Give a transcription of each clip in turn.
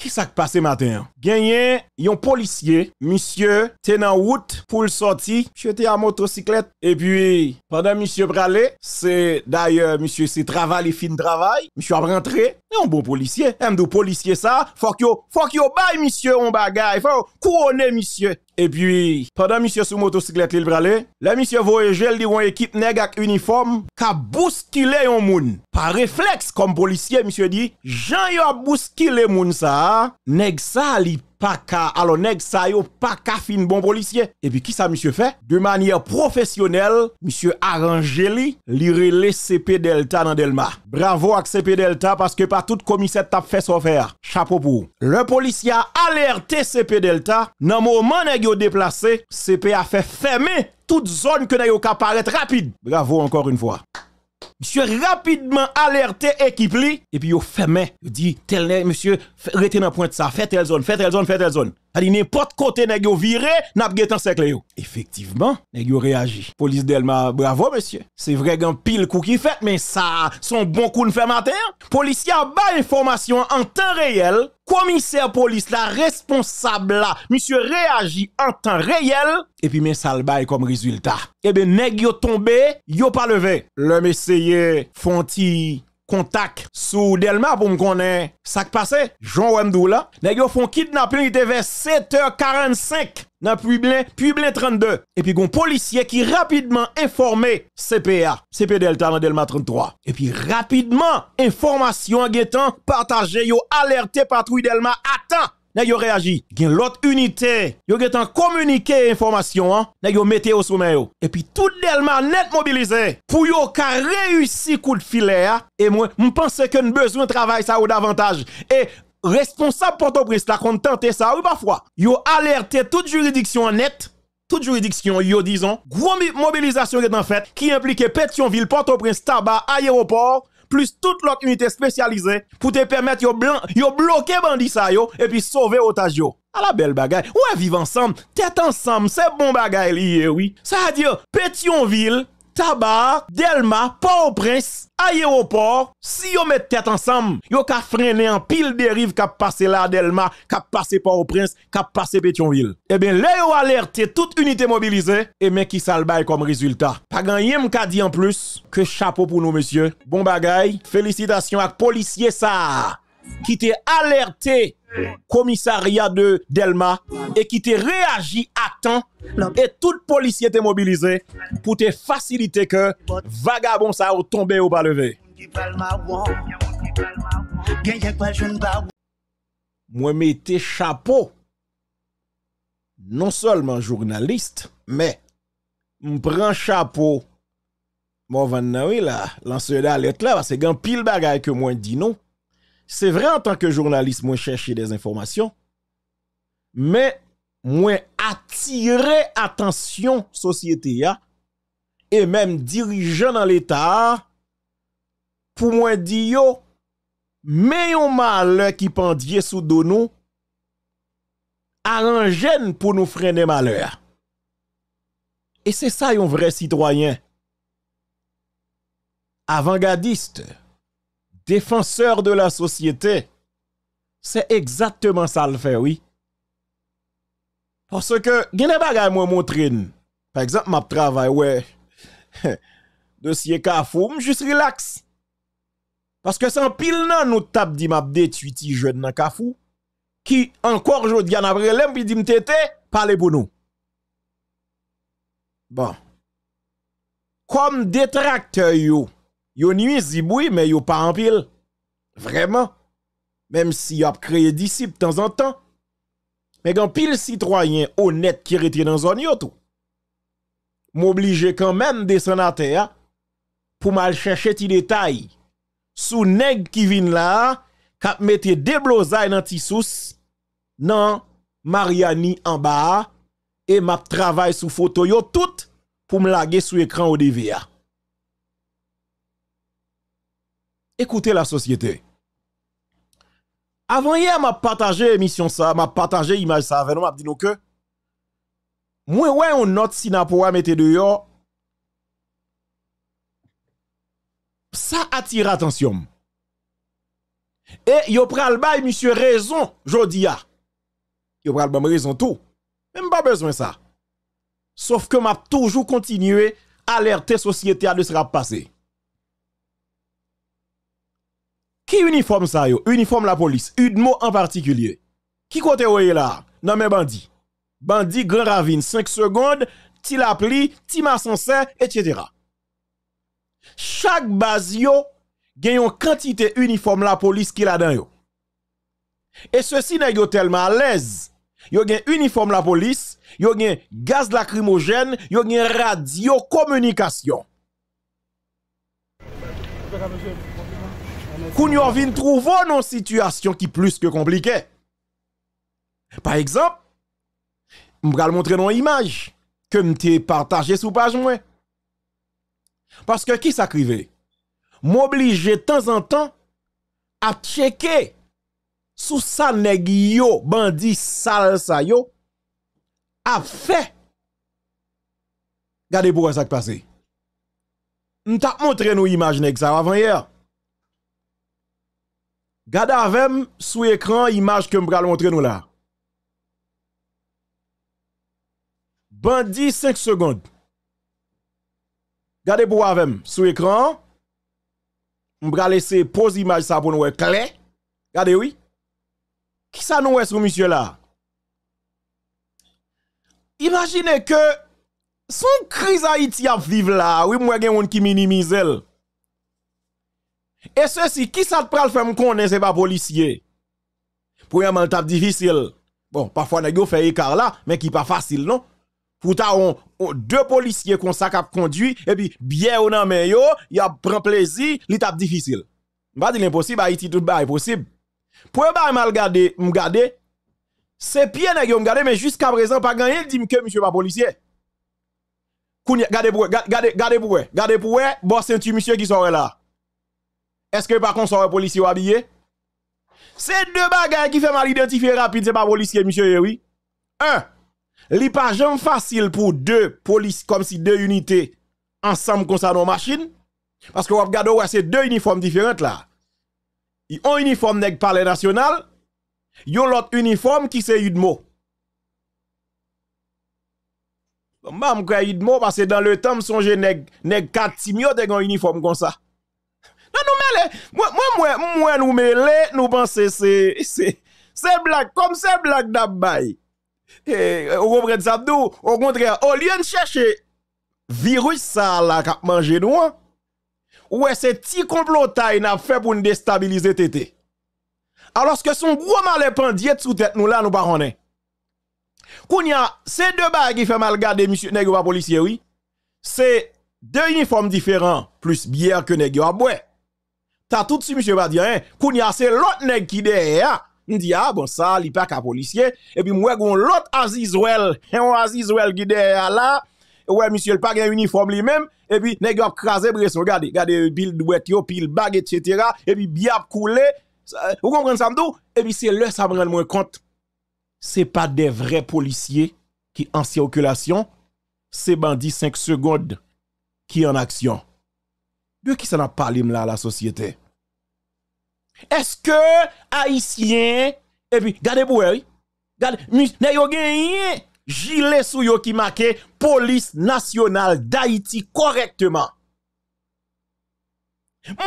Qui s'est passé matin? Gagné, un policier, monsieur, était en route pour le sortir, J'étais en motocyclette. Et puis, pendant monsieur pralé, c'est d'ailleurs, monsieur, c'est travail, et fin travail, monsieur a rentré, et un bon policier. Un de policier ça, faut que, faut que bye, monsieur, on bagaille, faut couronner monsieur. Et puis, pendant monsieur sur motocyclette, il bralé, la monsieur elle il une équipe nègre avec uniforme, a bousculé yon moun. Par réflexe, comme policier, monsieur dit, Jean a bousculé moun ça. nèg ça, li pas qu'à alors ça yo pas qu'à fin bon policier et puis qui ça monsieur fait de manière professionnelle monsieur Arangeli lire les CP Delta dans Delma bravo à CP Delta parce que pas toute commissaire t'a fait son faire chapeau pour le policier a alerté CP Delta le moment nèg yo déplacé CP a fait fermer toute zone que nèg yo paraître rapide bravo encore une fois Monsieur rapidement alerté équipe li, et puis yo fermé. dit, monsieur, retenez dans point ça, fait telle zone, fait telle zone, fait telle zone. allez n'importe côté nèg yo viré, n'a pas un cercle Effectivement, nèg yo réagi. Police Delma, bravo monsieur. C'est vrai qu'un pile coup qui fait, mais ça, son bon coup de fait matin. Policier a bas information en temps réel. Commissaire police la responsable là, monsieur réagit en temps réel. Et puis mais ça le bail comme résultat. et eh ben nèg yo tombé, yo pas levé. Le essayé vouliez font contact sous Delma pour me connaître ça qui passé Jean Wemdou là font kidnapping il était vers 7h45 dans Publin Publin 32 et puis un policier qui rapidement informé CPA CPA Delta dans Delma 33 et puis rapidement information en guettant partagé yo alerté patrouille Delma attends n'a réagi. Gen l'autre unité, yo en communiqué information, n'a au sommeil. Et puis tout Delma net mobilisé pour yo ka réussi coup de filet et moi pense que nous besoin travail ça ou davantage et responsable Port-au-Prince la contente ça ou parfois. Yo alerté toute juridiction en net toute juridiction, yo disons, gros mobilisation est en fait, qui implique Pétionville, Port-au-Prince, Tabac, aéroport, plus toute l'autre unité spécialisée pour te permettre de bloquer bandit et puis sauver otage yo. À la belle bagaille. à vivre ensemble, tête ensemble, c'est bon bagaille lié, oui. Ça veut dire Pétionville taba Delma, Port-au-Prince, aéroport, si vous met tête ensemble, vous ka freiner en pile dérive qui passé là Delma, qui passé Port-au-Prince, qui passé Pétionville. Eh bien, là vous alerté toute unité mobilisée et mais qui salbaille comme résultat. Pas gagné m'a dit en plus que chapeau pour nous monsieur. Bon bagaille, félicitations à policier ça qui t'a alerté commissariat de Delma et qui t'a réagi à temps et tout policier était mobilisé pour te faciliter que vagabond ça au tombé ou pas levé. Moi chapeau non seulement journaliste mais prends chapeau Moi, van là, lanceur d'alerte là, parce que pile bagaille que moi dis non. C'est vrai en tant que journaliste, moi chercher des informations, mais moi attirer attention société et même dirigeant dans l'État pour moi dire mais yon malheur qui pendait sous nous nous, arrangez pour nous freiner malheur. Et c'est ça un vrai citoyen. Avant-gardiste défenseur de la société. C'est exactement ça le fait, oui. Parce que, il y a des montrer. Hein. Par exemple, ma travail, ouais. Dossier suis juste relax. Parce que sans pile nan nous tap di m'a je ti jeune nan Kafou. qui encore jodi après l'aime puis dit m'tété parlez pour nous. Bon. Comme détracteur yo yo nuit oui, mais yo pas en pile. Vraiment. Même si a créé disciples de temps en temps. Mais quand pile citoyen honnête qui reti dans zone yo tout. M'oblige quand même des sénateurs pour mal chercher ti détails Sous neg qui vient là, kap mette des dans sous Non, Mariani en bas et map travail sous photo yo tout pour me laguer sous écran au DVA. écoutez la société. Avant hier, m'a partagé émission ça, m'a partagé image ça avec nous, m'a dit nous que moi ouais on note si n'a mettre dehors ça attire attention. Et yo pral bay monsieur raison jodi a. Yo pral bam raison tout. Même pas besoin ça. Sauf que m'a toujours continuer à alerter société à de sera passé. Qui uniforme ça yo? Uniforme la police, UDMO en particulier. Qui côté est là? Non mais Bandi. Bandi, Grand Ravine 5 secondes, ti pli ti etc. Chaque base yo gagne quantité uniforme la police qui la dans yo. Et ceci n'est tellement à l'aise. Yo gen uniforme la police, yo gen gaz lacrymogène, yo gen radio communication nous vin trouve une situation qui plus que compliquée. Par exemple, je vais montrer une image que je partagé sur page moi. Parce que qui s'acrivait? M'obliger de temps en temps à checker sous sa nèg yo, bandit sale sa yo, a fait. Regardez pourquoi ça qui passé. M'ta montré nous image nèg avant hier. Gardez avec sous écran image que je vais montrer nous là. Bandit 5 secondes. Gardez pour avec sous écran. Je vais laisser pose image ça pour nous clair. gardez oui. Qui ça nous est sur monsieur là? Imaginez que son crise Haïti a vivre là, oui, moi, j'ai un qui minimise elle. Et ceci, qui ça te le faire me connaître, c'est pas policier. Pour un tape difficile. Bon, parfois, on fait écart là, mais qui pas facile, non? Pour on, deux policiers qu'on ça conduit, et puis, bien ou non, mais yo, y a prend plaisir, l'étape tape difficile. Va dit l'impossible, Haïti tout bas est possible. Pour bah, mal garder, m'gardé, c'est bien n'a m'garder, mais jusqu'à présent, pas gagné, dit que monsieur pas policier. Kounye, gardez pour, gardez, gardez pour, gardez pour, bon, c'est un monsieur qui sort là. Est-ce que par contre, un policier habillé? C'est deux bagages qui font mal identifier rapide, c'est pas policier, monsieur, oui. Un, li pas jamais facile pour deux polices, comme si deux unités ensemble concernant machine. Parce que vous regardez, c'est deux uniformes différentes là. Ils ont un uniforme nèg palais national, ils ont l'autre uniforme qui c'est Udmo. Je eu de parce que dans le temps, je nèg, nèg 4 timio, un uniforme comme ça nous mêler. Moi, moi, moi, nous mêlons, nous pensons c'est, c'est, c'est blague, comme c'est blague d'abbaye. Et, euh, vous comprenez ça, au contraire, au lieu de chercher virus ça là, qui manger nous, hein, ouais, c'est petit complot n'a fait pour nous déstabiliser tété. Alors que son gros malépandie sous tête nous là, nous pas Kounia, c'est deux bagues qui fait mal garder monsieur nègre policier oui. C'est deux uniformes différents plus bière que nègre à T'as tout de suite, monsieur va dire, hein, a c'est l'autre nèg qui derrière. On dit, ah bon, ça, il pas qu'un policier. Et puis, moi, on l'autre Azizwell, un Azizwell qui derrière là. Ouais, monsieur, il pas un uniforme lui-même. Et puis, nèg a crasé bresson. Regardez, regardez, pile yo, pile bag etc. Et puis, bien coulé. Vous comprenez ça, m'dou? Et puis, c'est là, ça me rend moins compte. C'est pas des vrais policiers qui en circulation. C'est bandits 5 secondes qui en action. De qui ça n'a parlé là, la société? Est-ce que haïtien et puis gardez pour eux, gardez n'a yo gilet sou yo qui marqué police nationale d'Haïti correctement.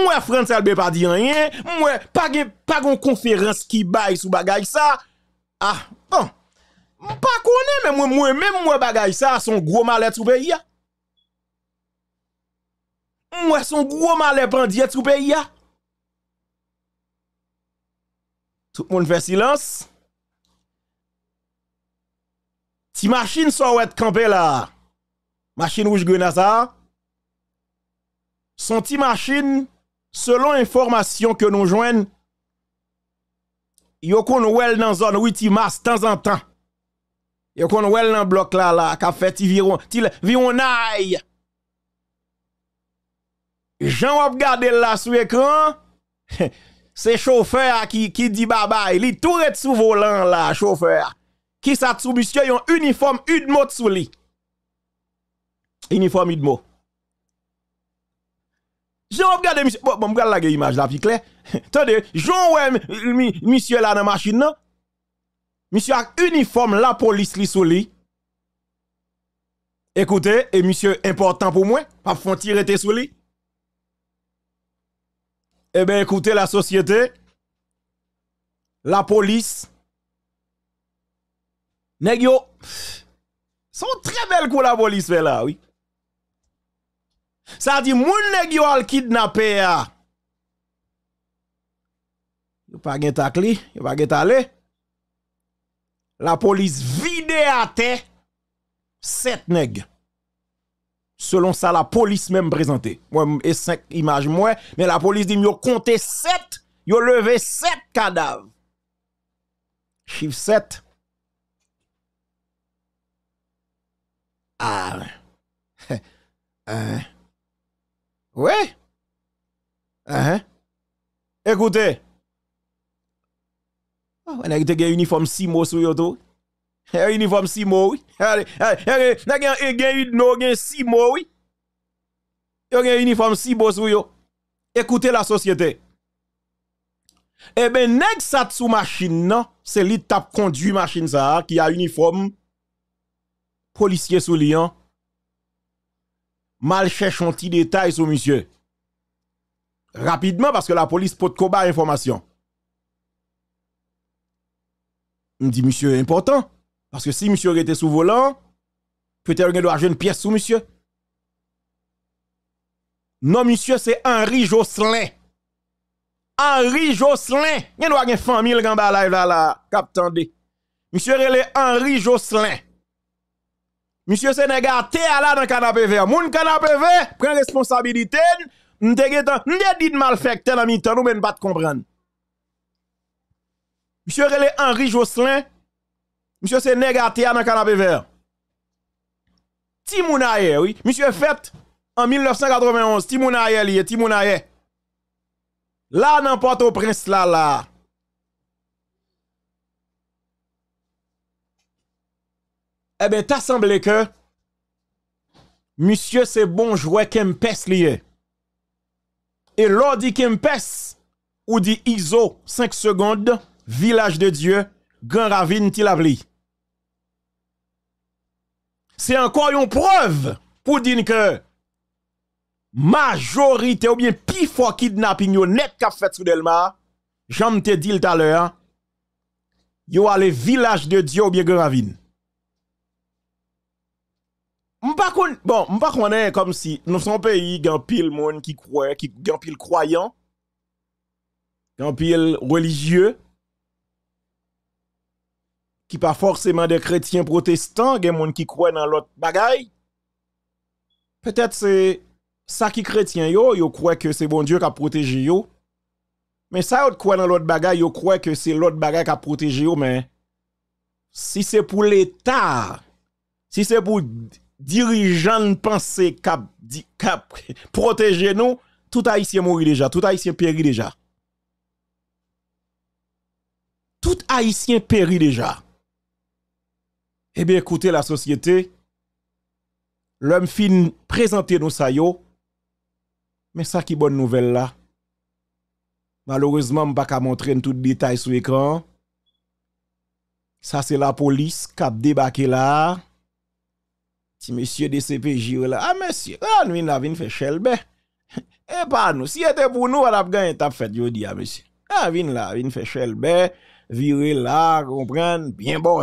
Moi France Albert pas dit rien, moi pas pas conférence qui baille sous bagay ça. Ah bon. Pas mais moi moi même moi bagay ça son gros malheur sous pays. Moi son gros malheur pays. Tout le monde fait silence. Si machine sont être campé là, machine rouge grenada, son petit machine, selon information que nous joignent, yo kon wel dans zone 8 mars temps en temps. Yo kon wel dans bloc là là ka fait ti viron, ti vironaille. Jean wap gade là sous écran. c'est chauffeur qui, qui dit bye il tout est sous volant là, chauffeur. Qui ça sous monsieur, yon uniforme Udmo sous lui. Uniforme Udmo. Jean regarde monsieur, bon, bon regarde la image la plus clair. Attendez, Jean monsieur là dans machine Monsieur a uniforme la police li sous lui. Écoutez, et monsieur important pour moi, pas font tirer sous lui. Eh bien, écoutez, la société, la police, negio, sont très belles que la police fait là, oui. Ça dit, moun negio yo al kidnappé ya. Ah. Yo pas gen takli, yon pas gen talé. La police vide à terre, sept nègres. Selon ça, la police même présentée. Moi, et 5 images, moi, mais la police dit, yo compté 7, yo levé 7 cadavres. Chiffre 7. Ah. euh. Ouais. Hein? Hein? Écoutez. on a été uniforme 6 mots sur yoto. Uniforme si moui. Il y a un uniforme si moui. a un uniforme si beau sou Écoutez la société. Eh ben nèg sa sous machine non, c'est lui tap conduit machine ça qui a uniforme policier sous lien. Hein. Mal cherche un petit détail sur monsieur. Rapidement parce que la police peut d'informations information. Me dit monsieur important. Parce que si monsieur était sous volant, peut-être qu'il doit jouer une pièce sous monsieur. Non, monsieur, c'est Henri Jocelyn. Henri Jocelyn. Il doit a une famille qui live là, là, Monsieur, il est Henri Josselin. Monsieur Sénégal, t'es là dans le canapé vert. Mon canapé vert, prend responsabilité. M'te dit mal fait, t'es dans mi-temps, nous même pas de comprendre. Monsieur, il Henri Jocelyn. Monsieur c'est négatif dans le canapé vert. Timoun oui. Monsieur fait en 1991. Timoun Ayer, lié, Timoun Là, n'importe au prince là, là. Eh bien, t'as semblé que monsieur c'est bon jouer Kempes lié. Et l'on dit Kempes, ou dit ISO 5 secondes, village de Dieu, Grand Ravine Tilabli c'est encore une preuve pour dire que majorité ou bien plus fois kidnapping yon net qu'a fait sous Delma, j'en te dit tout à l'heure, a le village de Dieu ou bien Gravine. M'pa kon, bon, m'pa sais comme si nous sommes pays gan pile monde qui croit, qui gan pile croyant, gan pile religieux, qui pas forcément des chrétiens protestants, des gens qui croient dans l'autre bagaille. Peut-être c'est ça qui chrétien yo, yo croient que c'est bon Dieu qui a protégé yo. Mais ça autre croit dans l'autre bagaille, yo croient que c'est l'autre bagaille qui a protégé yo, mais si c'est pour l'État, si c'est pour dirigeants penser Qui cap protéger nous, tout haïtien mourit déjà, tout haïtien périt déjà. Tout haïtien périt déjà. Eh bien, écoutez, la société, l'homme fin présenté nous ça yo, mais ça qui bonne nouvelle là. Malheureusement, je ne pas montrer tout détail sur l'écran. Ça, c'est la police qui a débarqué là. Si monsieur de CPJ là, ah monsieur, ah nous, la a fait chelbe. eh pas nous, si c'était pour nous, on a gagné, ta fait, je dis à monsieur. Ah, vin là, vin fait chelbe, virer là, comprendre, bien bon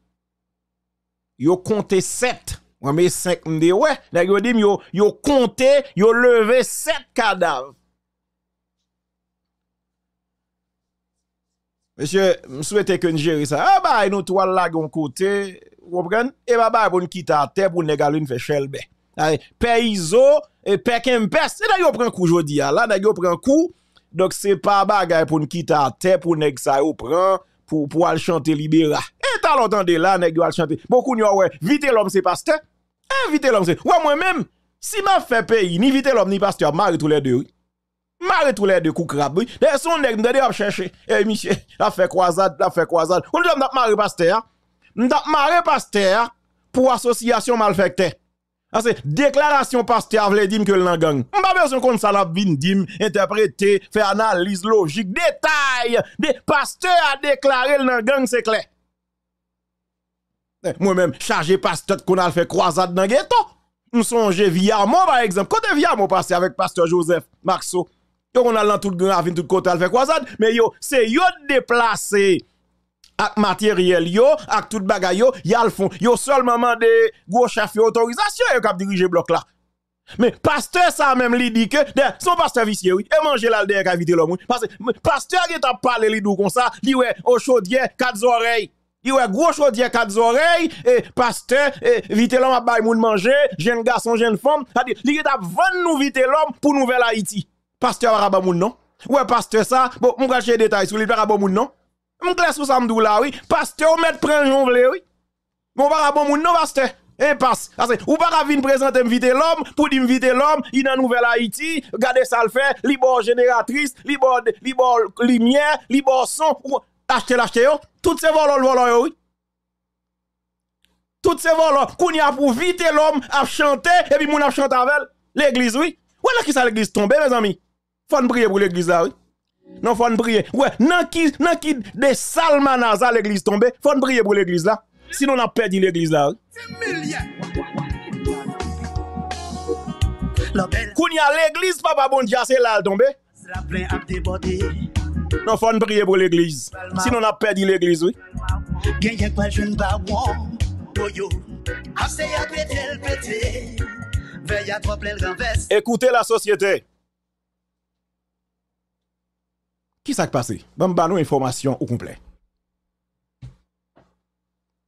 yo compté 7. On met 5 m'dé ouais, là yo dit yo yo compté, yo levé 7 cadavres. Monsieur, je m'm souhaitais que nous gérer ça. Ah bah, nous trois là, on côté, vous comprenez? Et eh, bah, bah, pour nous quitter à terre, pour négaler une faire chelbe. Payso, et pekempes, c'est là, yo prend coup jodi, hein. là, là, yo prend coup. Donc, c'est pas bagay pour nous quitter à terre, pour nous ça, yo prend pour pour aller chanter Libéra. Et t'as de là, nèg yo chanter. Beaucoup n'y ouais, vite l'homme c'est pasteur. invite eh, l'homme c'est. Ouais moi même, si m'a fait pays, ni vite l'homme ni pasteur, marie tous les deux. Oui. Marie tous les deux coups crabouille. D'ailleurs son nèg chercher. Eh monsieur, la fait croisade, la fait croisade. On dit m'a marie pasteur. M'a marie pasteur pour association malfectée c'est déclaration pasteur vle dim que le gang. Pas besoin qu'on ça la vin interpréter, faire analyse logique, détail. Des pasteur a déclaré le gang c'est clair. Eh, moi-même chargé pasteur qu'on a fait croisade dans ghetto. Nous songe moi par exemple. Quand Côté moi passer avec pasteur Joseph Marceau. Yo on a dans grand, tout côté a fait croisade, mais yo c'est yo déplacé ak matériel yo, ak tout bagay yo, yal seul Yo seulement mandé gros chef autorisation yo kap diriger bloc là. Mais pasteur ça même li dit que son pasteur vicieux oui, et manger là derrière vite l'homme. Parce que pasteur qui t'a parlé li dou comme ça, li a au chaudière quatre oreilles. Il ouais gros chaudière quatre oreilles et pasteur et vite l'homme a bail moun manger, jeune garçon, jeune femme, cest dit, dire lui t'a vendre nous vite l'homme pour nouvelle Haïti. Pasteur araba moun non? Ouais pasteur ça, bon on va chercher détails sur les araba non? On classe pour ça m'dou là oui, pasteur met prend un vle oui. Bon va bon moun non pasteur. Et eh, passe. Ou pas venir présenter m'vite l'homme pour inviter l'homme, il une nouvelle Haïti, regardez ça le fait, Libor génératrice, libor, libor lumière, libor bon son, achete l'acheter yo, tout ces le volol yo oui. Tout ces volol, qu'on y a pour vite l'homme à chanter et puis moun a chanter avec l'église oui. Voilà qui ça l'église tombe mes amis. Faut prier pour l'église là oui. Non, faut prier. Ouais, non qui, non qui des salmanas à l'église tombée, faut prier pour l'église là. Sinon, on a perdu l'église là. Quand y a l'église, papa bon Dieu, c'est là tombé. Non, faut prier pour l'église. Sinon, on a perdu l'église, oui. Oh, Écoutez la société. Ki sa k pasi? Ba m banou informasyon ou koumplen.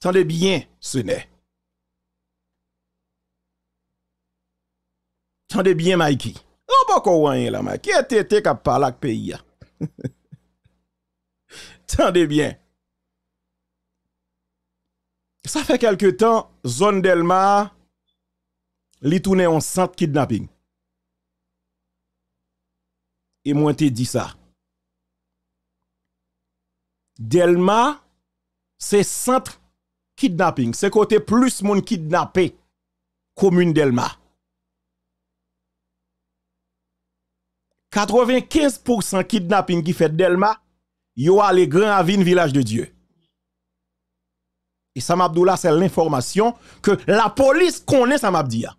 Tande bien, sene. Tande bien, maiki. O bako wanyen la, maiki. E te te kap palak peyi ya. Tande bien. Sa fe kelke tan, zon del ma, li toune yon sant kidnapping. E mwen te di sa. Delma, c'est centre kidnapping. C'est côté plus monde kidnappé, commune Delma. 95% kidnapping qui fait Delma, yo a les grands village de Dieu. Et Sam Abdullah, c'est l'information que la police connaît Sam Abdullah.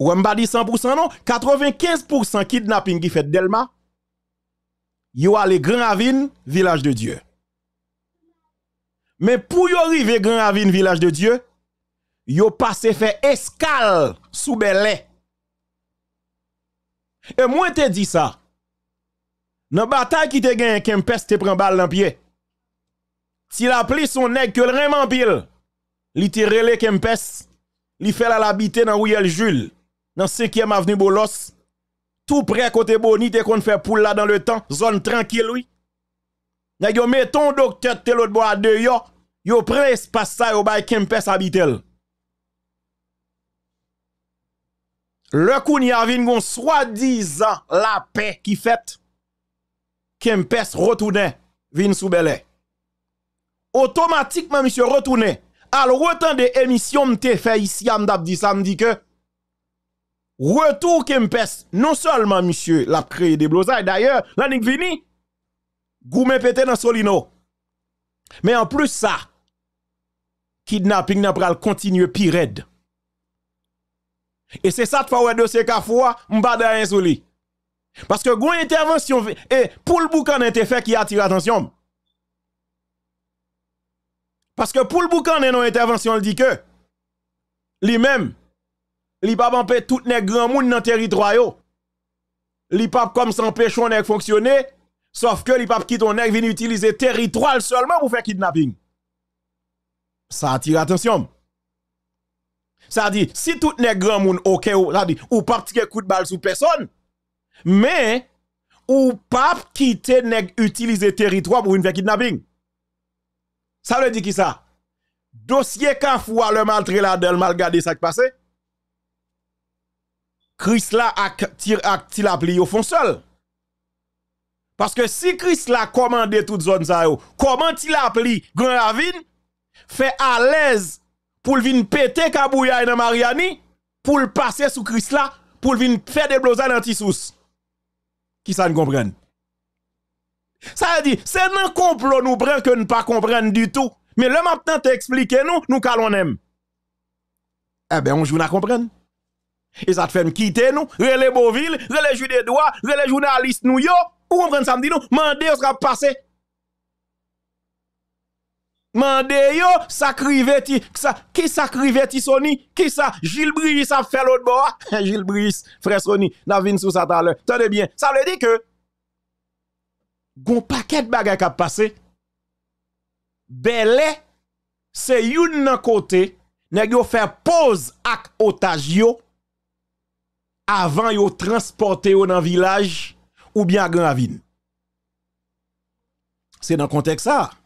Ou m'a dit 100% non, 95% kidnapping qui fait Delma, yo les Grand Ravine, village de Dieu. Mais pour yo arriver Grand Ravine, village de Dieu, yo passé faire escale sous Belay. Et moi te dis ça. Dans bataille qui te gagne Kempes te prend balle dans pied. Si la pluie son nèg que le pile, li te relé Kempes, li fait la l'habiter dans Ouyel Jules, dans 5e avenue Bolos tout près côté Boni, dès qu'on fait poule là dans le temps, zone tranquille, oui. N'a yon mettons docteur tel l'autre bois de yo, yon prenez espace ça yo bay Kempes habitel. Le coup n'y a gon soi-disant la paix qui fait, Kempes retourne, vin sous belè. Automatiquement, monsieur retourne. Alors, autant de émissions m'te fait ici, am dit samedi que, Retour Kempes, non seulement monsieur l'a créé des et d'ailleurs, l'année vini, goumé pété dans Solino. Mais en plus ça, kidnapping n'a pas continuer pire Et c'est ça que de dossier qu'à fois, m'ba dans Parce que gon intervention et eh, pour le boucan été fait qui attire attention. Parce que pour le boucan non intervention, il dit que lui-même Li pa empêche tout nèg grand moun nan territoire yo. Li pa comme on nèg fonctionner, sauf que li pa ton nèg vin utiliser territoire seulement pour faire kidnapping. Ça attire attention. Ça dit si tout nèg grand moun OK ou ou pas de coup de balle sur personne, mais ou pas quitter nèg utiliser territoire pour une faire kidnapping. Ça veut dire qui ça? Dossier Kafoua, le maltré là, del mal ça qui passé. Chris là ak tir ak la pli seul. Parce que si Chris là commandé toute zone comment il a Grand Ravine fait à l'aise pour vin péter kabouya dans Mariani pour passer sous Chris là pour vin faire des blousons dans Tissous. Qui ça ne comprenne Ça veut dire c'est un complot nous prend que ne pas du tout. Mais le maintenant t'expliquer nous nous calons aime. Eh bien, on joue à comprendre. Et ça te fait me quitter nous, relais Beauville, relais Judé des droit, relais journaliste nous yo, ou on prend samedi nous, mandé on sera passé. Mande yo, ça crivé qui ça ti Sony, qui ça, Gilles Brice ça fait l'autre bois? Gilles Brice, frère n'a vin sous ça tout Tenez bien, ça veut dire que, gon paquet de bagages qui a passé, belé, c'est une côté, ne yo pause ak otage yo, avant yo transporter yo dans village ou bien à Grand ville C'est dans le contexte ça.